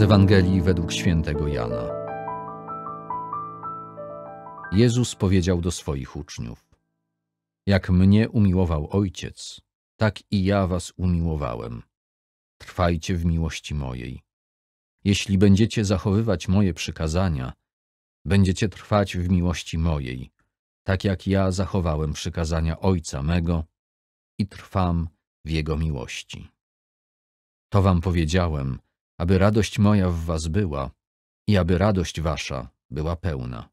z Ewangelii według świętego Jana. Jezus powiedział do swoich uczniów: Jak mnie umiłował Ojciec, tak i ja was umiłowałem. Trwajcie w miłości mojej. Jeśli będziecie zachowywać moje przykazania, będziecie trwać w miłości mojej, tak jak ja zachowałem przykazania Ojca mego i trwam w Jego miłości. To wam powiedziałem, aby radość moja w was była i aby radość wasza była pełna.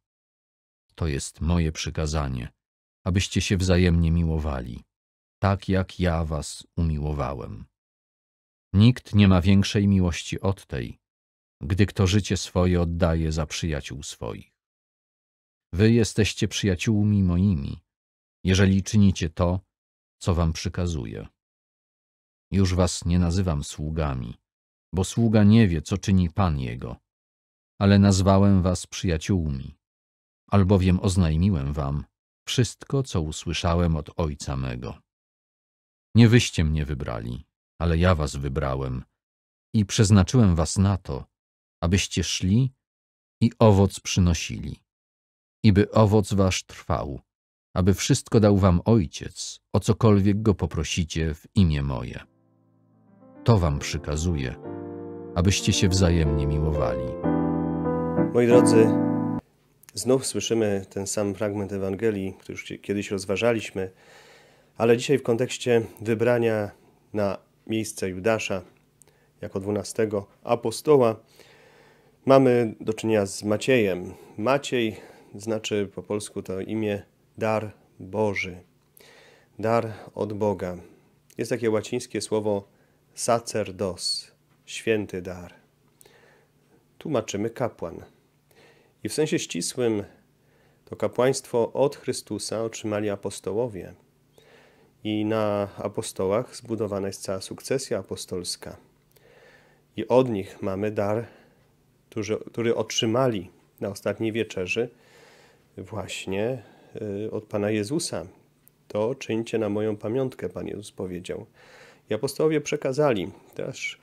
To jest moje przykazanie, abyście się wzajemnie miłowali, tak jak ja was umiłowałem. Nikt nie ma większej miłości od tej, gdy kto życie swoje oddaje za przyjaciół swoich. Wy jesteście przyjaciółmi moimi, jeżeli czynicie to, co wam przykazuję. Już was nie nazywam sługami, bo sługa nie wie, co czyni Pan jego. Ale nazwałem was przyjaciółmi, albowiem oznajmiłem wam wszystko, co usłyszałem od Ojca mego. Nie wyście mnie wybrali, ale ja was wybrałem i przeznaczyłem was na to, abyście szli i owoc przynosili, i by owoc wasz trwał, aby wszystko dał wam Ojciec, o cokolwiek go poprosicie w imię moje. To wam przykazuje abyście się wzajemnie miłowali. Moi drodzy, znów słyszymy ten sam fragment Ewangelii, który już kiedyś rozważaliśmy, ale dzisiaj w kontekście wybrania na miejsce Judasza jako dwunastego apostoła mamy do czynienia z Maciejem. Maciej znaczy po polsku to imię dar Boży, dar od Boga. Jest takie łacińskie słowo sacerdos, święty dar. Tłumaczymy kapłan. I w sensie ścisłym to kapłaństwo od Chrystusa otrzymali apostołowie. I na apostołach zbudowana jest cała sukcesja apostolska. I od nich mamy dar, który, który otrzymali na ostatniej wieczerzy właśnie y, od Pana Jezusa. To czyńcie na moją pamiątkę, Pan Jezus powiedział. I apostołowie przekazali. Też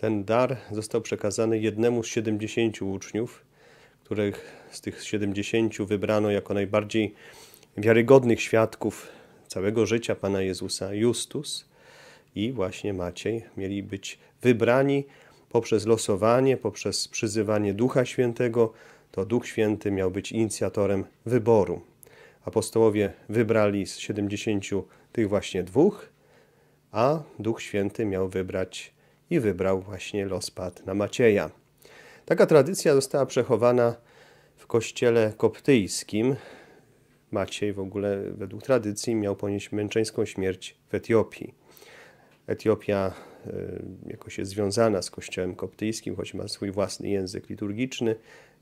ten dar został przekazany jednemu z 70 uczniów, których z tych 70 wybrano jako najbardziej wiarygodnych świadków całego życia Pana Jezusa. Justus i właśnie Maciej mieli być wybrani poprzez losowanie, poprzez przyzywanie Ducha Świętego. To Duch Święty miał być inicjatorem wyboru. Apostołowie wybrali z 70 tych właśnie dwóch, a Duch Święty miał wybrać i wybrał właśnie los padł na Macieja. Taka tradycja została przechowana w kościele koptyjskim. Maciej w ogóle według tradycji miał ponieść męczeńską śmierć w Etiopii. Etiopia e, jakoś jest związana z kościołem koptyjskim, choć ma swój własny język liturgiczny,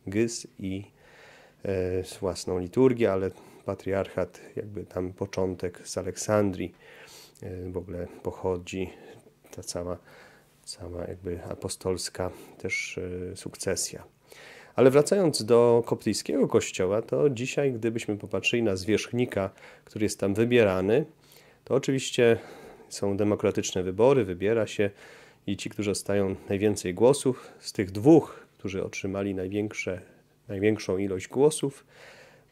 gys i e, własną liturgię, ale patriarchat, jakby tam początek z Aleksandrii e, w ogóle pochodzi ta cała sama jakby apostolska też e, sukcesja. Ale wracając do koptyjskiego kościoła, to dzisiaj, gdybyśmy popatrzyli na zwierzchnika, który jest tam wybierany, to oczywiście są demokratyczne wybory, wybiera się i ci, którzy dostają najwięcej głosów, z tych dwóch, którzy otrzymali największe, największą ilość głosów,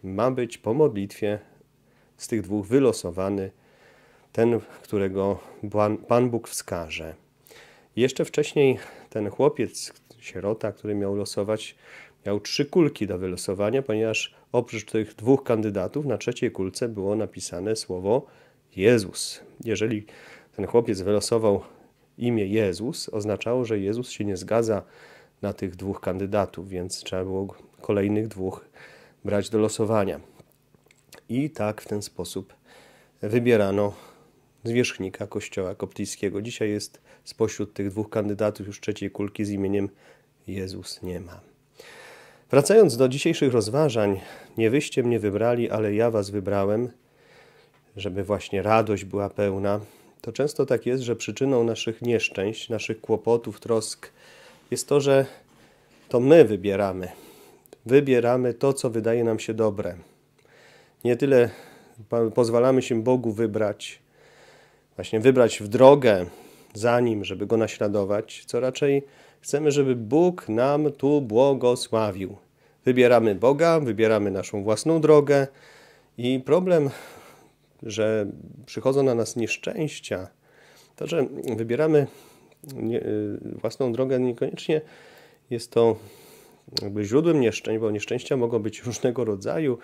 ma być po modlitwie z tych dwóch wylosowany ten, którego Pan Bóg wskaże. Jeszcze wcześniej ten chłopiec, sierota, który miał losować, miał trzy kulki do wylosowania, ponieważ oprócz tych dwóch kandydatów na trzeciej kulce było napisane słowo Jezus. Jeżeli ten chłopiec wylosował imię Jezus, oznaczało, że Jezus się nie zgadza na tych dwóch kandydatów, więc trzeba było kolejnych dwóch brać do losowania. I tak w ten sposób wybierano zwierzchnika kościoła koptyjskiego. Dzisiaj jest spośród tych dwóch kandydatów już trzeciej kulki z imieniem Jezus nie ma. Wracając do dzisiejszych rozważań, nie wyście mnie wybrali, ale ja was wybrałem, żeby właśnie radość była pełna, to często tak jest, że przyczyną naszych nieszczęść, naszych kłopotów, trosk jest to, że to my wybieramy. Wybieramy to, co wydaje nam się dobre. Nie tyle pozwalamy się Bogu wybrać, właśnie wybrać w drogę za Nim, żeby Go naśladować, co raczej chcemy, żeby Bóg nam tu błogosławił. Wybieramy Boga, wybieramy naszą własną drogę i problem, że przychodzą na nas nieszczęścia, to, że wybieramy y, własną drogę, niekoniecznie jest to jakby źródłem nieszczęść, bo nieszczęścia mogą być różnego rodzaju,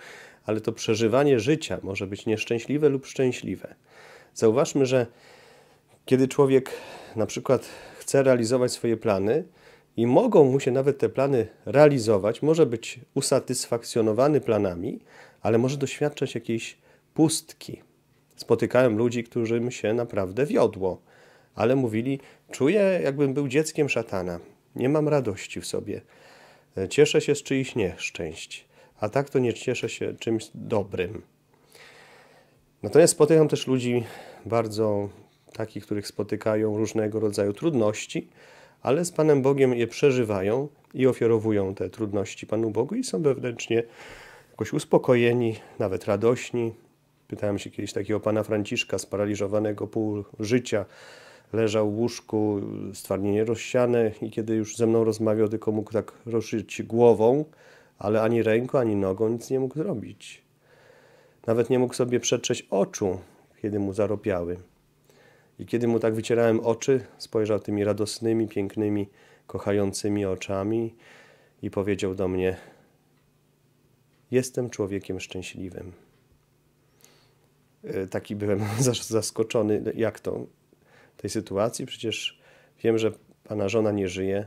ale to przeżywanie życia może być nieszczęśliwe lub szczęśliwe. Zauważmy, że kiedy człowiek na przykład chce realizować swoje plany i mogą mu się nawet te plany realizować, może być usatysfakcjonowany planami, ale może doświadczać jakiejś pustki. Spotykałem ludzi, którym się naprawdę wiodło, ale mówili: Czuję, jakbym był dzieckiem szatana, nie mam radości w sobie, cieszę się z czyichś nieszczęść, a tak to nie cieszę się czymś dobrym. Natomiast spotykam też ludzi bardzo takich, których spotykają różnego rodzaju trudności, ale z Panem Bogiem je przeżywają i ofiarowują te trudności Panu Bogu i są wewnętrznie jakoś uspokojeni, nawet radośni. Pytałem się kiedyś takiego pana Franciszka, sparaliżowanego pół życia, leżał w łóżku, stwardnienie rozsiane i kiedy już ze mną rozmawiał, tylko mógł tak ruszyć głową, ale ani ręką, ani nogą nic nie mógł zrobić. Nawet nie mógł sobie przetrzeć oczu, kiedy mu zaropiały. I kiedy mu tak wycierałem oczy, spojrzał tymi radosnymi, pięknymi, kochającymi oczami i powiedział do mnie: Jestem człowiekiem szczęśliwym. E, taki byłem zaskoczony, no, jak to tej sytuacji. Przecież wiem, że pana żona nie żyje,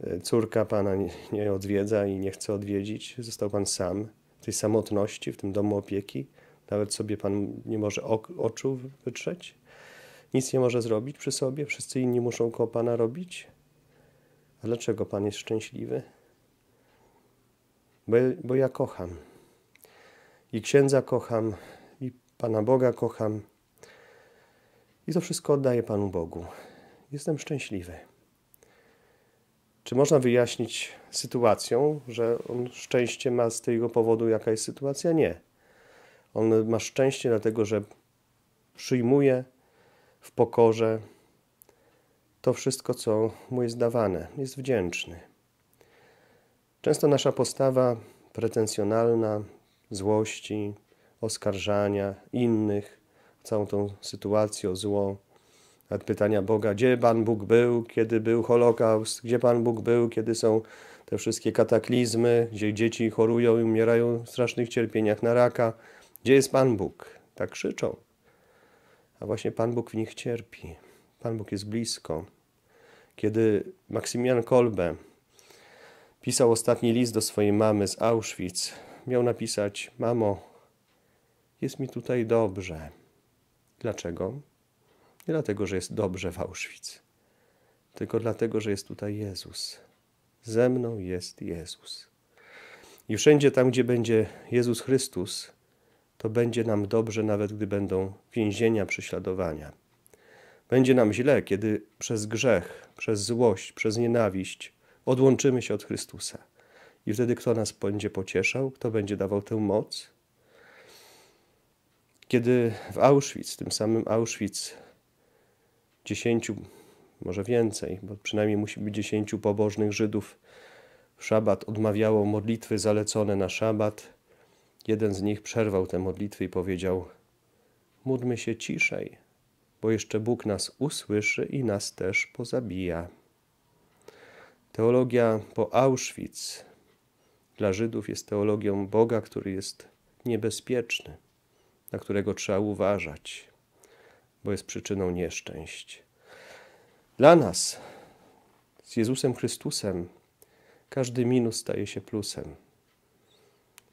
e, córka pana nie odwiedza i nie chce odwiedzić, został pan sam tej samotności w tym domu opieki. Nawet sobie pan nie może oczu wytrzeć. Nic nie może zrobić przy sobie. Wszyscy inni muszą koło pana robić. A dlaczego pan jest szczęśliwy? Bo, bo ja kocham. I księdza kocham, i pana Boga kocham. I to wszystko oddaję panu Bogu. Jestem szczęśliwy. Czy można wyjaśnić sytuacją, że on szczęście ma z tego powodu, jaka jest sytuacja? Nie. On ma szczęście dlatego, że przyjmuje w pokorze to wszystko, co mu jest dawane. Jest wdzięczny. Często nasza postawa pretensjonalna, złości, oskarżania innych, całą tą sytuację o zło, nad pytania Boga, gdzie Pan Bóg był, kiedy był Holokaust, gdzie Pan Bóg był, kiedy są te wszystkie kataklizmy, gdzie dzieci chorują i umierają w strasznych cierpieniach na raka. Gdzie jest Pan Bóg? Tak krzyczą. A właśnie Pan Bóg w nich cierpi. Pan Bóg jest blisko. Kiedy Maksymilian Kolbe pisał ostatni list do swojej mamy z Auschwitz, miał napisać: Mamo, jest mi tutaj dobrze. Dlaczego? Nie dlatego, że jest dobrze w Auschwitz, tylko dlatego, że jest tutaj Jezus. Ze mną jest Jezus. I wszędzie tam, gdzie będzie Jezus Chrystus, to będzie nam dobrze, nawet gdy będą więzienia, prześladowania. Będzie nam źle, kiedy przez grzech, przez złość, przez nienawiść odłączymy się od Chrystusa. I wtedy kto nas będzie pocieszał, kto będzie dawał tę moc? Kiedy w Auschwitz, tym samym Auschwitz, dziesięciu, może więcej, bo przynajmniej musi być dziesięciu pobożnych Żydów w szabat odmawiało modlitwy zalecone na szabat. Jeden z nich przerwał te modlitwy i powiedział: Módlmy się ciszej, bo jeszcze Bóg nas usłyszy i nas też pozabija. Teologia po Auschwitz dla Żydów jest teologią Boga, który jest niebezpieczny, na którego trzeba uważać bo jest przyczyną nieszczęść. Dla nas z Jezusem Chrystusem każdy minus staje się plusem.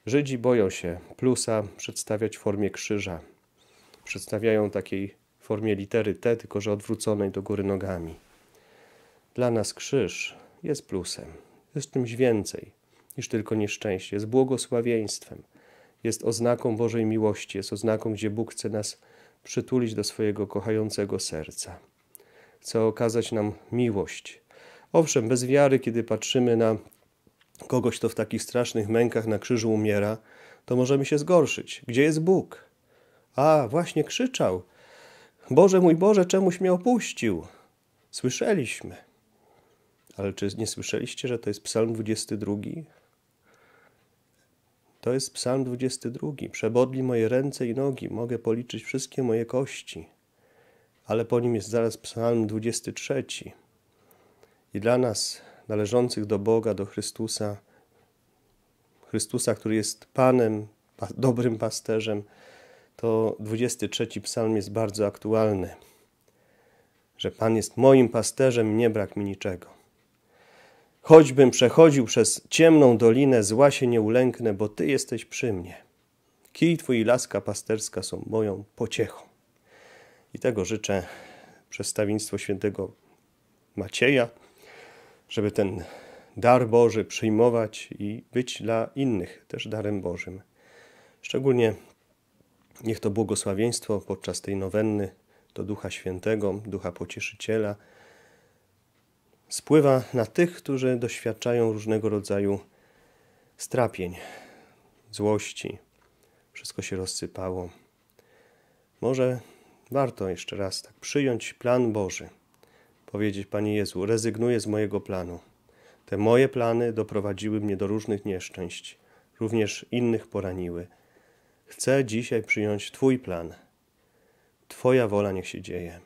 Żydzi boją się plusa przedstawiać w formie krzyża. Przedstawiają takiej formie litery T, tylko że odwróconej do góry nogami. Dla nas krzyż jest plusem, jest czymś więcej niż tylko nieszczęście, jest błogosławieństwem, jest oznaką Bożej miłości, jest oznaką, gdzie Bóg chce nas przytulić do swojego kochającego serca. Chce okazać nam miłość. Owszem, bez wiary, kiedy patrzymy na kogoś, kto w takich strasznych mękach na krzyżu umiera, to możemy się zgorszyć. Gdzie jest Bóg? A, właśnie krzyczał. Boże mój Boże, czemuś mnie opuścił? Słyszeliśmy. Ale czy nie słyszeliście, że to jest Psalm 22? To jest psalm 22. Przebodli moje ręce i nogi, mogę policzyć wszystkie moje kości. Ale po nim jest zaraz psalm 23. I dla nas, należących do Boga, do Chrystusa, Chrystusa, który jest Panem, dobrym pasterzem, to 23 psalm jest bardzo aktualny, że Pan jest moim pasterzem, nie brak mi niczego. Choćbym przechodził przez ciemną dolinę, zła się nie ulęknę, bo Ty jesteś przy mnie. Kij Twój i laska pasterska są moją pociechą. I tego życzę przestawieństwo świętego Macieja, żeby ten dar Boży przyjmować i być dla innych też darem Bożym. Szczególnie niech to błogosławieństwo podczas tej nowenny do Ducha Świętego, Ducha Pocieszyciela, spływa na tych, którzy doświadczają różnego rodzaju strapień, złości. Wszystko się rozsypało. Może warto jeszcze raz tak przyjąć plan Boży. Powiedzieć, Panie Jezu, rezygnuję z mojego planu. Te moje plany doprowadziły mnie do różnych nieszczęść, również innych poraniły. Chcę dzisiaj przyjąć Twój plan. Twoja wola niech się dzieje.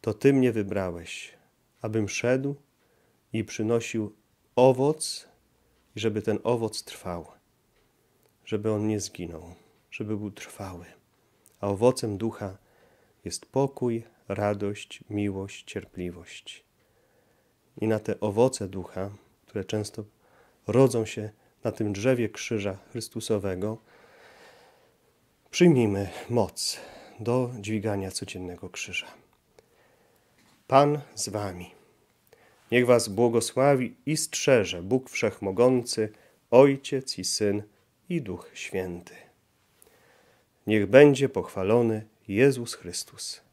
To Ty mnie wybrałeś, abym szedł i przynosił owoc, i żeby ten owoc trwał, żeby on nie zginął, żeby był trwały. A owocem ducha jest pokój, radość, miłość, cierpliwość. I na te owoce ducha, które często rodzą się na tym drzewie krzyża Chrystusowego, przyjmijmy moc do dźwigania codziennego krzyża. Pan z Wami. Niech was błogosławi i strzeże Bóg Wszechmogący, Ojciec i Syn i Duch Święty. Niech będzie pochwalony Jezus Chrystus.